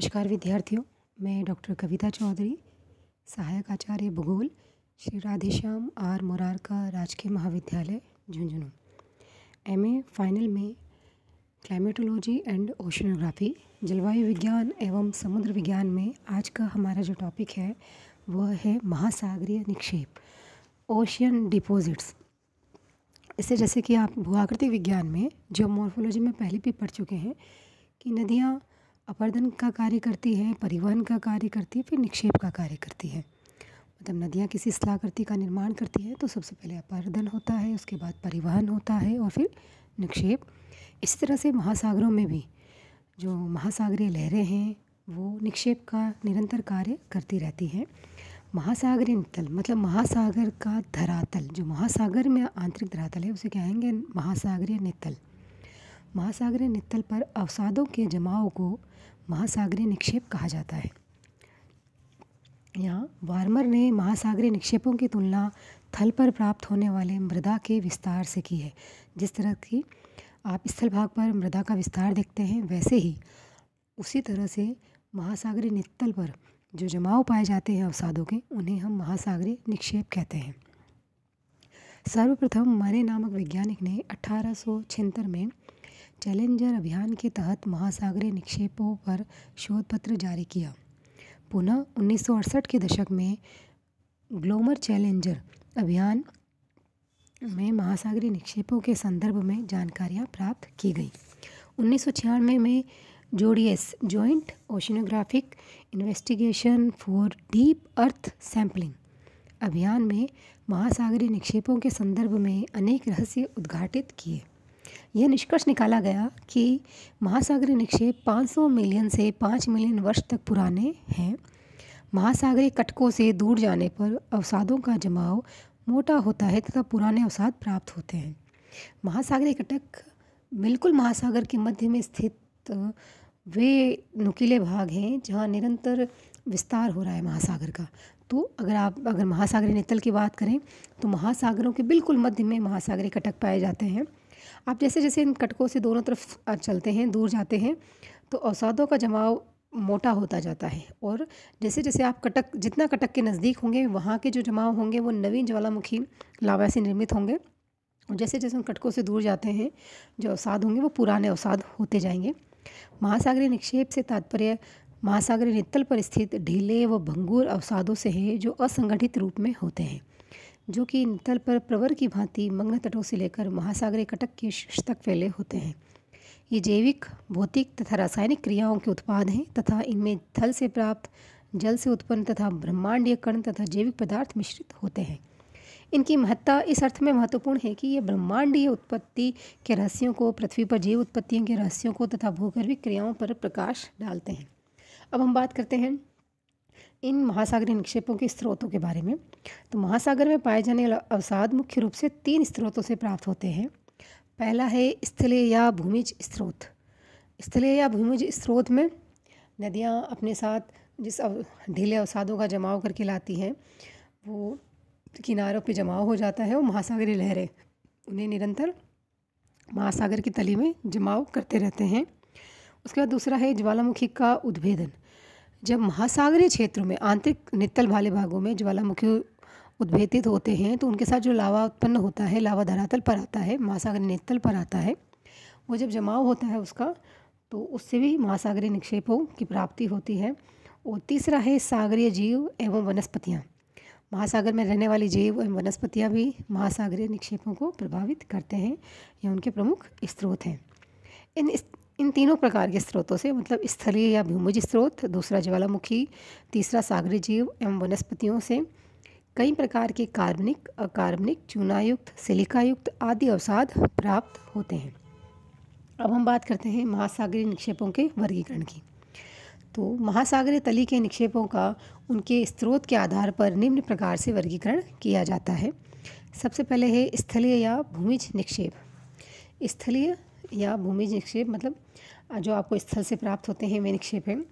नमस्कार विद्यार्थियों मैं डॉक्टर कविता चौधरी सहायक आचार्य भूगोल श्री राधेश्याम आर मोरारका राजकीय महाविद्यालय झुंझुनू ए फाइनल में क्लाइमेटोलॉजी एंड ओशनोग्राफी जलवायु विज्ञान एवं समुद्र विज्ञान में आज का हमारा जो टॉपिक है वह है महासागरीय निक्षेप ओशियन डिपोजिट्स इससे जैसे कि आप भूआकृतिक विज्ञान में जो मॉर्फोलॉजी में पहले भी पढ़ चुके हैं कि नदियाँ अपर्दन का कार्य करती है परिवहन का कार्य करती है फिर निक्षेप का कार्य करती है मतलब नदियाँ किसी स्थलाकृति का निर्माण करती है तो सबसे पहले अपर्दन होता है उसके बाद परिवहन होता है और फिर निक्षेप इसी तरह से महासागरों में भी जो महासागरीय लहरें हैं वो निक्षेप का निरंतर कार्य करती रहती हैं महासागरी तल मतलब महासागर का धरातल जो महासागर में आंतरिक धरातल है उसे कहेंगे महासागरीय नितल महासागरीय नित्तल पर अवसादों के जमाव को महासागरीय निक्षेप कहा जाता है यहाँ वार्मर ने महासागरीय निक्षेपों की तुलना थल पर प्राप्त होने वाले मृदा के विस्तार से की है जिस तरह की आप स्थल भाग पर मृदा का विस्तार देखते हैं वैसे ही उसी तरह से महासागरीय नित्तल पर जो जमाव पाए जाते हैं अवसादों के उन्हें हम महासागरीय निक्षेप कहते हैं सर्वप्रथम मरे नामक वैज्ञानिक ने अठारह में चैलेंजर अभियान के तहत महासागरीय निक्षेपों पर शोध पत्र जारी किया पुनः उन्नीस के दशक में ग्लोमर चैलेंजर अभियान में महासागरीय निक्षेपों के संदर्भ में जानकारियां प्राप्त की गई उन्नीस में JOIDES joint oceanographic investigation for deep earth sampling अभियान में महासागरीय निक्षेपों के संदर्भ में अनेक रहस्य उद्घाटित किए यह निष्कर्ष निकाला गया कि महासागरीय निक्षेप 500 मिलियन से 5 मिलियन वर्ष तक पुराने हैं महासागरीय कटकों से दूर जाने पर अवसादों का जमाव मोटा होता है तथा पुराने अवसाद प्राप्त होते हैं महासागरीय कटक बिल्कुल महासागर के मध्य में स्थित वे नुकीले भाग हैं जहाँ निरंतर विस्तार हो रहा है महासागर का तो अगर आप अगर महासागरी नेतल की बात करें तो महासागरों के बिल्कुल मध्य में महासागरी कटक पाए जाते हैं आप जैसे जैसे इन कटकों से दोनों तरफ चलते हैं दूर जाते हैं तो अवसादों का जमाव मोटा होता जाता है और जैसे जैसे आप कटक जितना कटक के नज़दीक होंगे वहाँ के जो जमाव होंगे वो नवीन ज्वालामुखी लावा से निर्मित होंगे और जैसे जैसे उन कटकों से दूर जाते हैं जो अवसाद होंगे वो पुराने अवसाद होते जाएंगे महासागरीय निक्षेप से तात्पर्य महासागरीय नितल पर स्थित ढीले व भंगूर अवसादों से है जो असंगठित रूप में होते हैं जो कि तल पर प्रवर की भांति मग्न तटों से लेकर महासागर कटक के शीर्ष तक फैले होते हैं ये जैविक भौतिक तथा रासायनिक क्रियाओं के उत्पाद हैं तथा इनमें थल से प्राप्त जल से उत्पन्न तथा ब्रह्मांडीय कण तथा जैविक पदार्थ मिश्रित होते हैं इनकी महत्ता इस अर्थ में महत्वपूर्ण है कि ये ब्रह्मांडीय उत्पत्ति के रहस्यों को पृथ्वी पर जैव उत्पत्तियों के रहस्यों को तथा भूगर्भिक क्रियाओं पर प्रकाश डालते हैं अब हम बात करते हैं इन महासागरीय निक्षेपों के स्रोतों के बारे में तो महासागर में पाए जाने वाला अवसाद मुख्य रूप से तीन स्रोतों से प्राप्त होते हैं पहला है स्थलीय या भूमिज स्रोत स्थलीय या भूमिज स्रोत में नदियाँ अपने साथ जिस अव, ढीले अवसादों का जमाव करके लाती हैं वो किनारों पे जमाव हो जाता है और महासागरीय लहरें उन्हें निरंतर महासागर की तली में जमाव करते रहते हैं उसके बाद दूसरा है ज्वालामुखी का उद्भेदन जब महासागरीय क्षेत्रों में आंतरिक नित्तल वाले भागों में ज्वालामुखी उद्भेदित होते हैं तो उनके साथ जो लावा उत्पन्न होता है लावा धरातल पर आता है महासागरीय नित्तल पर आता है वो जब जमाव होता है उसका तो उससे भी महासागरीय निक्षेपों की प्राप्ति होती है और तीसरा है सागरीय जीव एवं वनस्पतियाँ महासागर में रहने वाले जीव एवं वनस्पतियाँ भी महासागरीय निक्षेपों को प्रभावित करते हैं ये उनके प्रमुख स्रोत हैं इन इन तीनों प्रकार के स्रोतों से मतलब स्थलीय या भूमिज स्रोत दूसरा ज्वालामुखी तीसरा सागरी जीव एवं वनस्पतियों से कई प्रकार के कार्बनिक अकार्बनिक चूनायुक्त सिलिकायुक्त आदि अवसाद प्राप्त होते हैं अब हम बात करते हैं महासागरीय निक्षेपों के वर्गीकरण की तो महासागरीय तली के निक्षेपों का उनके स्रोत के आधार पर निम्न प्रकार से वर्गीकरण किया जाता है सबसे पहले है स्थलीय या भूमिज निक्षेप स्थलीय या भूमि निक्षेप मतलब जो आपको स्थल से प्राप्त होते हैं वे निक्षेप हैं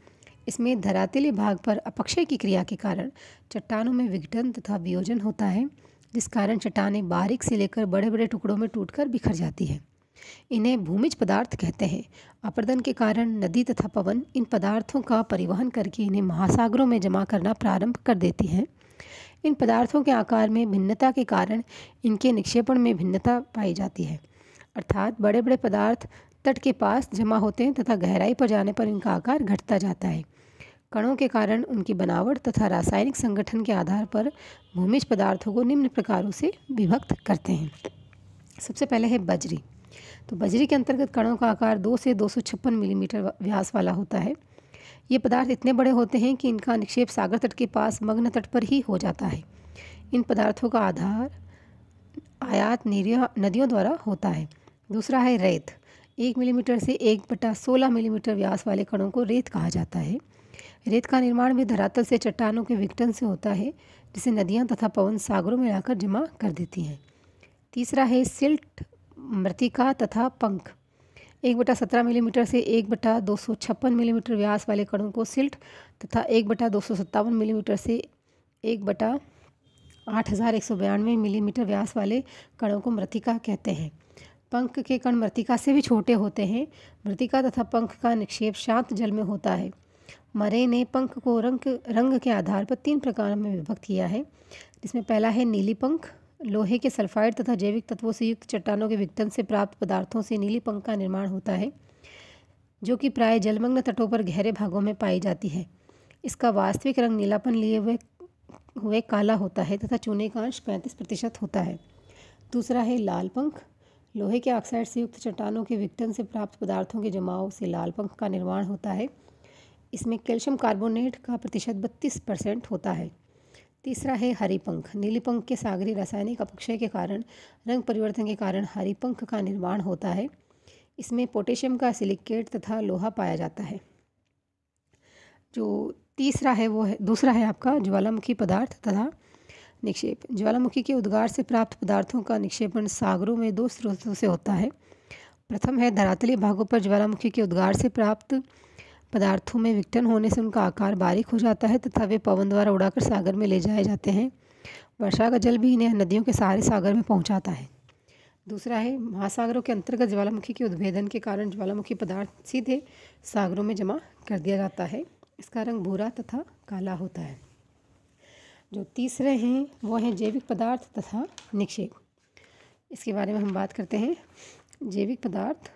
इसमें धरातली भाग पर अपक्षय की क्रिया के कारण चट्टानों में विघटन तथा वियोजन होता है जिस कारण चट्टानें बारीक से लेकर बड़े बड़े टुकड़ों में टूटकर बिखर जाती है इन्हें भूमिज पदार्थ कहते हैं अपर्दन के कारण नदी तथा पवन इन पदार्थों का परिवहन करके इन्हें महासागरों में जमा करना प्रारंभ कर देती हैं इन पदार्थों के आकार में भिन्नता के कारण इनके निक्षेपण में भिन्नता पाई जाती है अर्थात बड़े बड़े पदार्थ तट के पास जमा होते हैं तथा गहराई पर जाने पर इनका आकार घटता जाता है कणों के कारण उनकी बनावट तथा रासायनिक संगठन के आधार पर भूमिज पदार्थों को निम्न प्रकारों से विभक्त करते हैं सबसे पहले है बजरी तो बजरी के अंतर्गत कणों का आकार दो से दो मिलीमीटर व्यास वाला होता है ये पदार्थ इतने बड़े होते हैं कि इनका निक्षेप सागर तट के पास मग्न तट पर ही हो जाता है इन पदार्थों का आधार आयात निर्या नदियों द्वारा होता है दूसरा है रेत एक मिलीमीटर से एक बटा सोलह मिलीमीटर व्यास वाले कणों को रेत कहा जाता है रेत का निर्माण भी धरातल से चट्टानों के विघटन से होता है जिसे नदियाँ तथा पवन सागरों में लाकर जमा कर देती हैं तीसरा है सिल्ट मृतिका तथा पंख एक बटा सत्रह मिलीमीटर से एक बटा दो सौ छप्पन मिलीमीटर व्यास वाले कणों को सिल्ट तथा एक बटा दो सौ सत्तावन मिलीमीटर से एक बटा आठ हज़ार एक सौ बयानवे मिलीमीटर व्यास वाले कणों को मृतिका कहते हैं पंख के कण मृतिका से भी छोटे होते हैं मृतिका तथा पंख का निक्षेप शांत जल में होता है मरे ने पंख को रंग रंग के आधार पर तीन प्रकार में विभक्त किया है जिसमें पहला है नीली पंख लोहे के सल्फाइड तथा जैविक तत्वों से युक्त चट्टानों के विघटन से प्राप्त पदार्थों से नीली पंख का निर्माण होता है जो कि प्राय जलमग्न तटों पर गहरे भागों में पाई जाती है इसका वास्तविक रंग नीलापन लिए हुए हुए काला होता है तथा चूने का अंश पैंतीस प्रतिशत होता है दूसरा है लाल पंख लोहे के ऑक्साइड से युक्त चट्टानों के विघटन से प्राप्त पदार्थों के जमाव से लाल पंख का निर्माण होता है इसमें कैल्शियम कार्बोनेट का प्रतिशत बत्तीस परसेंट होता है तीसरा है नीली पंख के सागरी रासायनिक अपक्षय के कारण रंग परिवर्तन के कारण पंख का निर्माण होता है इसमें पोटेशियम का सिलिकेट तथा लोहा पाया जाता है जो तीसरा है वो है दूसरा है आपका ज्वालामुखी पदार्थ तथा निक्षेप ज्वालामुखी के उद्गार से प्राप्त पदार्थों का निक्षेपण सागरों में दो स्रोतों से होता है प्रथम है धरातलीय भागों पर ज्वालामुखी के उद्गार से प्राप्त पदार्थों में विघटन होने से उनका आकार बारीक हो जाता है तथा वे पवन द्वारा उड़ाकर सागर में ले जाए जाते हैं वर्षा का जल भी इन्हें नदियों के सहारे सागर में पहुंचाता है दूसरा है महासागरों के अंतर्गत ज्वालामुखी के उद्भेदन के कारण ज्वालामुखी पदार्थ सीधे सागरों में जमा कर दिया जाता है इसका रंग भूरा तथा काला होता है जो तीसरे हैं वो हैं जैविक पदार्थ तथा निक्षेप इसके बारे में हम बात करते हैं जैविक पदार्थ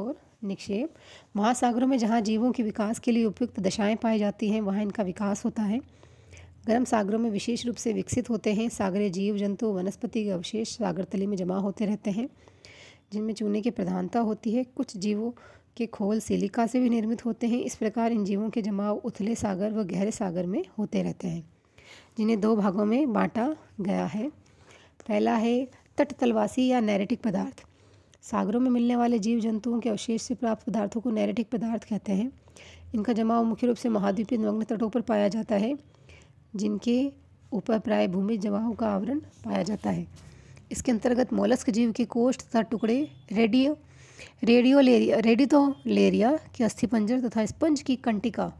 और निक्षेप महासागरों में जहाँ जीवों के विकास के लिए उपयुक्त दशाएं पाई जाती हैं वहाँ इनका विकास होता है गर्म सागरों में विशेष रूप से विकसित होते हैं सागरीय जीव जंतु वनस्पति के अवशेष सागर तले में जमा होते रहते हैं जिनमें चूने की प्रधानता होती है कुछ जीवों के खोल सिलिका से भी निर्मित होते हैं इस प्रकार इन जीवों के जमाव उथले सागर व गहरे सागर में होते रहते हैं जिन्हें दो भागों में बांटा गया है पहला है तट तलवासी या नैरेटिक पदार्थ सागरों में मिलने वाले जीव जंतुओं के अवशेष से प्राप्त पदार्थों को नैरेटिक पदार्थ कहते हैं इनका जमाव मुख्य रूप से महाद्वीपीय नग्न तटों पर पाया जाता है जिनके ऊपर प्राय भूमि जमाव का आवरण पाया जाता है इसके अंतर्गत मोलस्क जीव के कोष्ठ तथा टुकड़े रेडियो रेडियो लेरिया रेडिथोलेरिया की अस्थि पंजर तथा स्पंज की कंटिका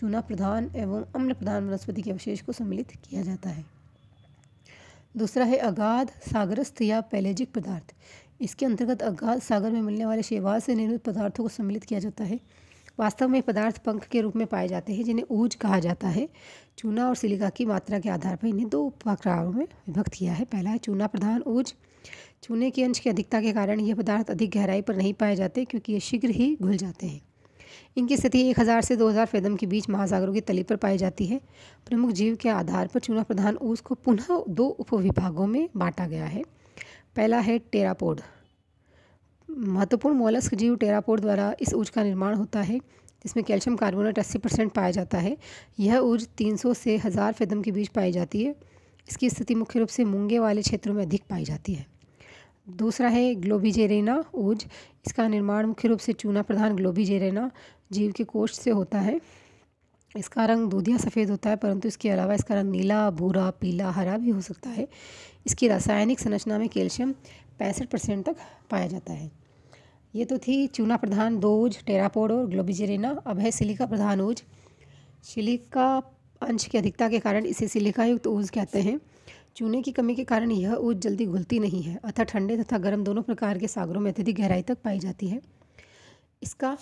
चूना प्रधान एवं अम्ल प्रधान वनस्पति के अवशेष को सम्मिलित किया जाता है दूसरा है अगाध सागरस्थ या पैलेजिक पदार्थ इसके अंतर्गत अगाध सागर में मिलने वाले शैवाल से निर्मित पदार्थों को सम्मिलित किया जाता है वास्तव में पदार्थ पंख के रूप में पाए जाते हैं जिन्हें ऊज कहा जाता है चूना और सिलिका की मात्रा के आधार पर इन्हें दो उपकरणों में विभक्त किया है पहला है चूना प्रधान ऊज चूने के अंश की अधिकता के कारण ये पदार्थ अधिक गहराई पर नहीं पाए जाते क्योंकि ये शीघ्र ही घुल जाते हैं इनकी स्थिति एक हज़ार से दो हज़ार फेदम के बीच महासागरों के तली पर पाई जाती है प्रमुख जीव के आधार पर चूना प्रधान ऊस को पुनः दो उपविभागों में बांटा गया है पहला है टेरापोड महत्वपूर्ण मोलस्क जीव टेरापोड द्वारा इस ऊज का निर्माण होता है जिसमें कैल्शियम कार्बोनेट अस्सी परसेंट पाया जाता है यह ऊज 300 से हज़ार फेदम के बीच पाई जाती है इसकी स्थिति मुख्य रूप से मूंगे वाले क्षेत्रों में अधिक पाई जाती है दूसरा है ग्लोबीजेरेना ऊज इसका निर्माण मुख्य रूप से चूना प्रधान जेरेना जीव के कोष से होता है इसका रंग दूधिया सफ़ेद होता है परंतु इसके अलावा इसका रंग नीला भूरा पीला हरा भी हो सकता है इसकी रासायनिक संरचना में कैल्शियम पैंसठ परसेंट तक पाया जाता है ये तो थी चूना प्रधान दोज टेरापोड और ग्लोबिजेरेना अब है सिलिका प्रधान ऊज सिलिका अंश की अधिकता के कारण इसे सिलिका युक्त कहते हैं चूने की कमी के कारण यह ऊज जल्दी घुलती नहीं है अतः ठंडे तथा गर्म दोनों प्रकार के सागरों में अत्यधिक गहराई तक पाई जाती है इसका